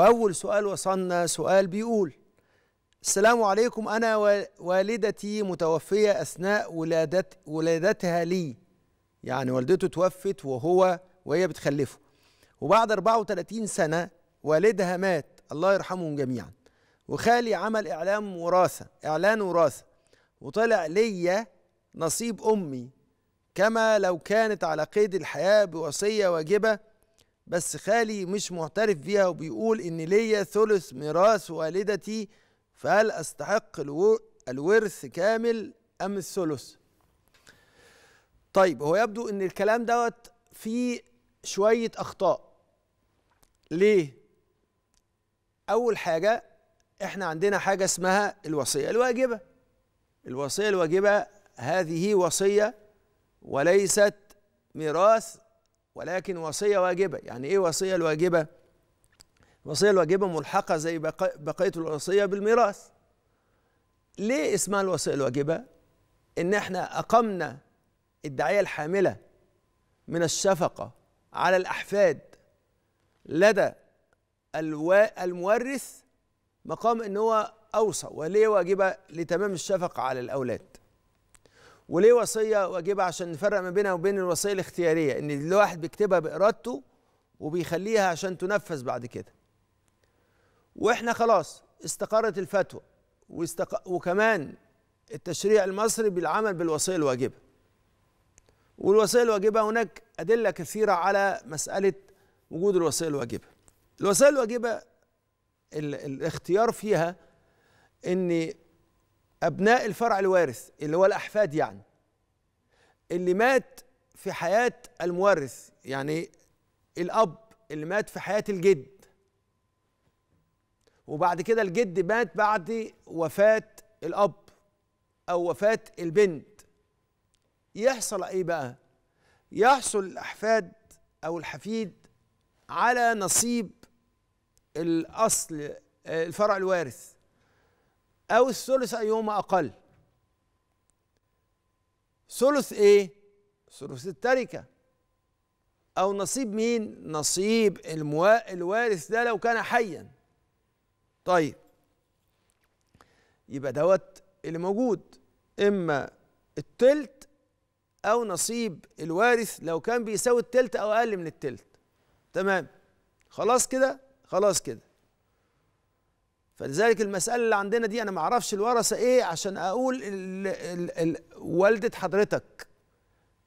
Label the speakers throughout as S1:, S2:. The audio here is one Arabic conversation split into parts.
S1: وأول سؤال وصلنا سؤال بيقول السلام عليكم أنا والدتي متوفية أثناء ولادت ولادتها لي يعني والدته توفت وهو وهي بتخلفه وبعد 34 سنة والدها مات الله يرحمهم جميعا وخالي عمل إعلام وراثة إعلان وراثة وطلع ليا نصيب أمي كما لو كانت على قيد الحياة بوصية واجبة بس خالي مش معترف بيها وبيقول إن ليا ثلث ميراث والدتي فهل أستحق الورث كامل أم الثلث؟ طيب هو يبدو إن الكلام دوت فيه شوية أخطاء ليه؟ أول حاجة إحنا عندنا حاجة اسمها الوصية الواجبة الوصية الواجبة هذه وصية وليست ميراث ولكن وصية واجبة يعني إيه وصية الواجبة؟ الوصية الواجبة ملحقة زي بقية الوصية بالميراث ليه اسمها الوصية الواجبة؟ إن إحنا أقمنا الدعية الحاملة من الشفقة على الأحفاد لدى المورث مقام إن هو أوصى وليه واجبة لتمام الشفقة على الأولاد وليه وصيه واجبه عشان نفرق ما بينها وبين الوصيه الاختياريه ان الواحد بيكتبها بارادته وبيخليها عشان تنفذ بعد كده واحنا خلاص استقرت الفتوى واستق... وكمان التشريع المصري بالعمل بالوصيه الواجبه والوصيه الواجبه هناك ادله كثيره على مساله وجود الوصيه الواجبه الوصيه الواجبه ال... الاختيار فيها ان أبناء الفرع الوارث اللي هو الأحفاد يعني اللي مات في حياة المورث يعني الأب اللي مات في حياة الجد وبعد كده الجد مات بعد وفاة الأب أو وفاة البنت يحصل إيه بقى؟ يحصل الأحفاد أو الحفيد على نصيب الأصل الفرع الوارث أو الثلث أيهما أقل ثلث إيه ثلث التركة أو نصيب مين نصيب الوارث ده لو كان حيا طيب يبقى دوت اللي موجود إما التلت أو نصيب الوارث لو كان بيساوي التلت أو أقل من التلت تمام خلاص كده خلاص كده فلذلك المسألة اللي عندنا دي أنا ما أعرفش الورثة إيه عشان أقول ال ال ال والدة حضرتك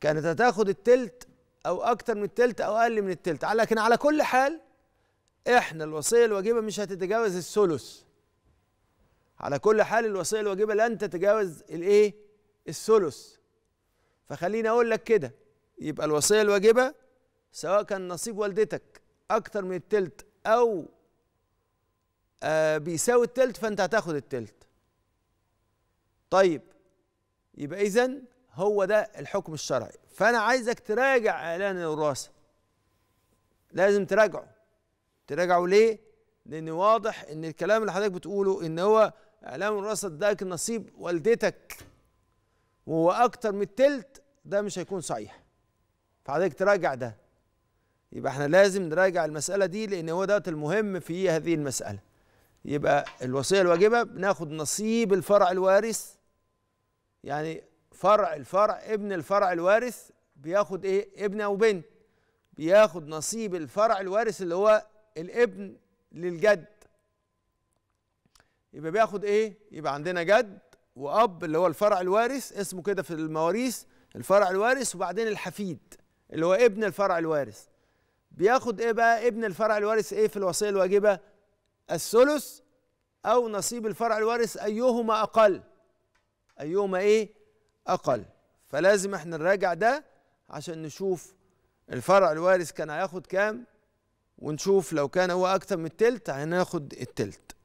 S1: كانت هتاخد التلت أو أكتر من التلت أو أقل من التلت لكن على كل حال إحنا الوصية الواجبة مش هتتجاوز الثلث على كل حال الوصية الواجبة لن تتجاوز الإيه؟ الثلث فخليني أقول لك كده يبقى الوصية الواجبة سواء كان نصيب والدتك أكتر من التلت أو آه، بيساوي التلت فانت هتاخد التلت طيب يبقى اذا هو ده الحكم الشرعي فانا عايزك تراجع اعلان الوراثه لازم تراجعه تراجعه ليه لان واضح ان الكلام اللي حضرتك بتقوله ان هو اعلان الوراثه اداك نصيب والدتك وهو اكتر من التلت ده مش هيكون صحيح فحضرتك تراجع ده يبقى احنا لازم نراجع المساله دي لان هو ده المهم في هذه المساله يبقى الوصيه الواجبه بناخد نصيب الفرع الوارث يعني فرع الفرع ابن الفرع الوارث بياخد ايه ابن او بنت بياخد نصيب الفرع الوارث اللي هو الابن للجد يبقى بياخد ايه يبقى عندنا جد واب اللي هو الفرع الوارث اسمه كده في المواريث الفرع الوارث وبعدين الحفيد اللي هو ابن الفرع الوارث بياخد ايه بقى ابن الفرع الوارث ايه في الوصيه الواجبه الثلث أو نصيب الفرع الوارث أيهما أقل أيهما إيه أقل فلازم احنا نراجع ده عشان نشوف الفرع الوارث كان هياخد كام ونشوف لو كان هو أكتر من التلت هناخد التلت